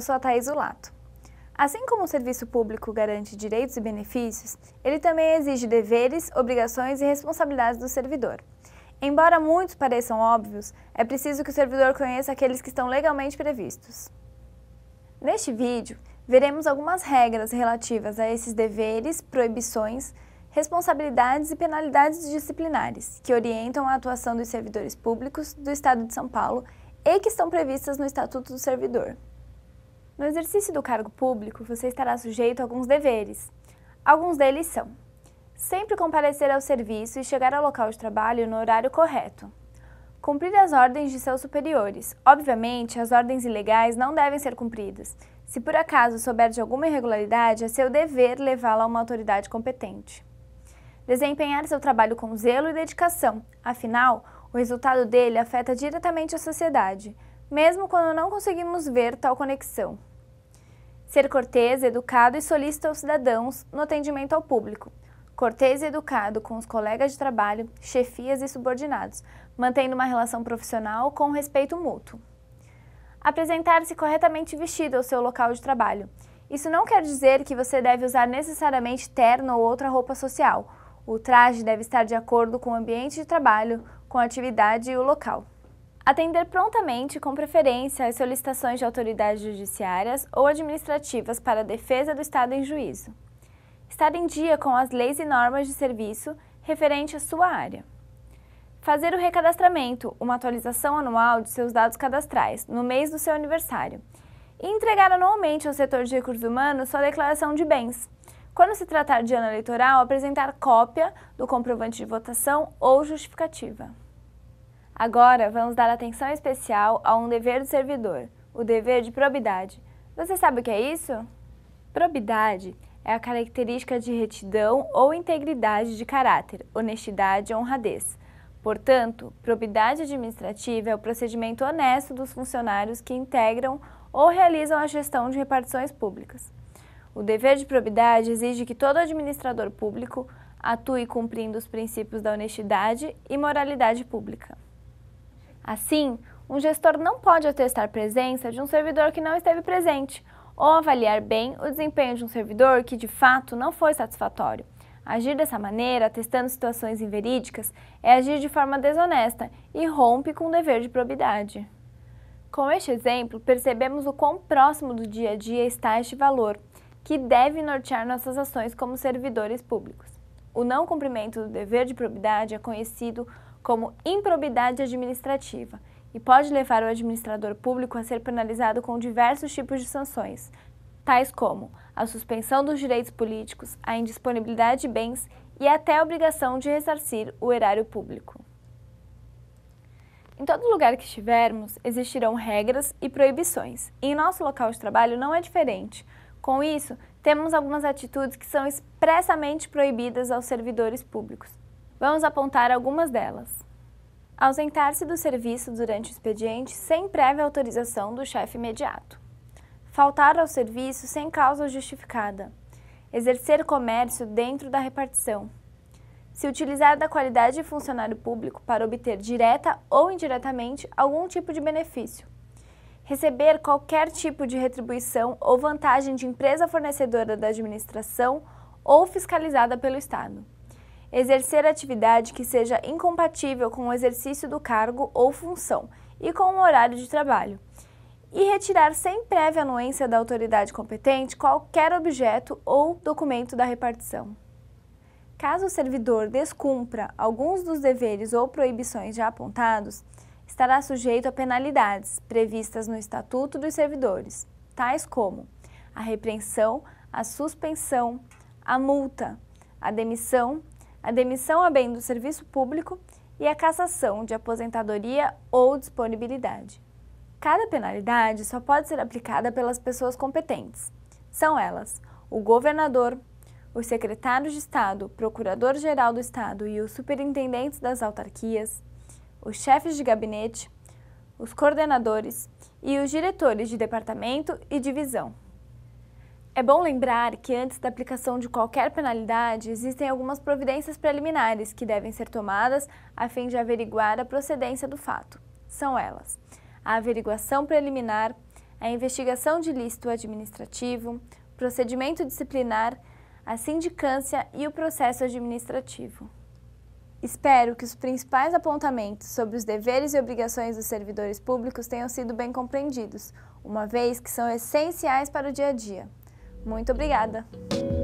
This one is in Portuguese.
Eu sou a Thais Ulato. Assim como o serviço público garante direitos e benefícios, ele também exige deveres, obrigações e responsabilidades do servidor. Embora muitos pareçam óbvios, é preciso que o servidor conheça aqueles que estão legalmente previstos. Neste vídeo, veremos algumas regras relativas a esses deveres, proibições, responsabilidades e penalidades disciplinares que orientam a atuação dos servidores públicos do Estado de São Paulo e que estão previstas no Estatuto do Servidor. No exercício do cargo público, você estará sujeito a alguns deveres. Alguns deles são sempre comparecer ao serviço e chegar ao local de trabalho no horário correto. Cumprir as ordens de seus superiores. Obviamente, as ordens ilegais não devem ser cumpridas. Se por acaso souber de alguma irregularidade, é seu dever levá-la a uma autoridade competente. Desempenhar seu trabalho com zelo e dedicação, afinal, o resultado dele afeta diretamente a sociedade, mesmo quando não conseguimos ver tal conexão. Ser cortês, educado e solícito aos cidadãos no atendimento ao público. Cortês e educado com os colegas de trabalho, chefias e subordinados, mantendo uma relação profissional com respeito mútuo. Apresentar-se corretamente vestido ao seu local de trabalho. Isso não quer dizer que você deve usar necessariamente terno ou outra roupa social. O traje deve estar de acordo com o ambiente de trabalho, com a atividade e o local. Atender prontamente, com preferência, as solicitações de autoridades judiciárias ou administrativas para a defesa do Estado em juízo. Estar em dia com as leis e normas de serviço referente à sua área. Fazer o recadastramento, uma atualização anual de seus dados cadastrais, no mês do seu aniversário. E entregar anualmente ao setor de recursos humanos sua declaração de bens. Quando se tratar de ano eleitoral, apresentar cópia do comprovante de votação ou justificativa. Agora, vamos dar atenção especial a um dever do servidor, o dever de probidade. Você sabe o que é isso? Probidade é a característica de retidão ou integridade de caráter, honestidade ou honradez. Portanto, probidade administrativa é o procedimento honesto dos funcionários que integram ou realizam a gestão de repartições públicas. O dever de probidade exige que todo administrador público atue cumprindo os princípios da honestidade e moralidade pública. Assim, um gestor não pode atestar presença de um servidor que não esteve presente ou avaliar bem o desempenho de um servidor que de fato não foi satisfatório. Agir dessa maneira, testando situações inverídicas, é agir de forma desonesta e rompe com o dever de probidade. Com este exemplo, percebemos o quão próximo do dia a dia está este valor, que deve nortear nossas ações como servidores públicos. O não cumprimento do dever de probidade é conhecido como improbidade administrativa e pode levar o administrador público a ser penalizado com diversos tipos de sanções, tais como a suspensão dos direitos políticos, a indisponibilidade de bens e até a obrigação de ressarcir o erário público. Em todo lugar que estivermos, existirão regras e proibições, e em nosso local de trabalho não é diferente. Com isso, temos algumas atitudes que são expressamente proibidas aos servidores públicos, Vamos apontar algumas delas. Ausentar-se do serviço durante o expediente sem prévia autorização do chefe imediato. Faltar ao serviço sem causa justificada. Exercer comércio dentro da repartição. Se utilizar da qualidade de funcionário público para obter direta ou indiretamente algum tipo de benefício. Receber qualquer tipo de retribuição ou vantagem de empresa fornecedora da administração ou fiscalizada pelo Estado exercer atividade que seja incompatível com o exercício do cargo ou função e com o horário de trabalho, e retirar sem prévia anuência da autoridade competente qualquer objeto ou documento da repartição. Caso o servidor descumpra alguns dos deveres ou proibições já apontados, estará sujeito a penalidades previstas no Estatuto dos Servidores, tais como a repreensão, a suspensão, a multa, a demissão a demissão a bem do serviço público e a cassação de aposentadoria ou disponibilidade. Cada penalidade só pode ser aplicada pelas pessoas competentes. São elas o governador, os secretários de Estado, procurador-geral do Estado e os superintendentes das autarquias, os chefes de gabinete, os coordenadores e os diretores de departamento e divisão. É bom lembrar que antes da aplicação de qualquer penalidade, existem algumas providências preliminares que devem ser tomadas a fim de averiguar a procedência do fato. São elas: a averiguação preliminar, a investigação de lícito administrativo, procedimento disciplinar, a sindicância e o processo administrativo. Espero que os principais apontamentos sobre os deveres e obrigações dos servidores públicos tenham sido bem compreendidos, uma vez que são essenciais para o dia a dia. Muito obrigada!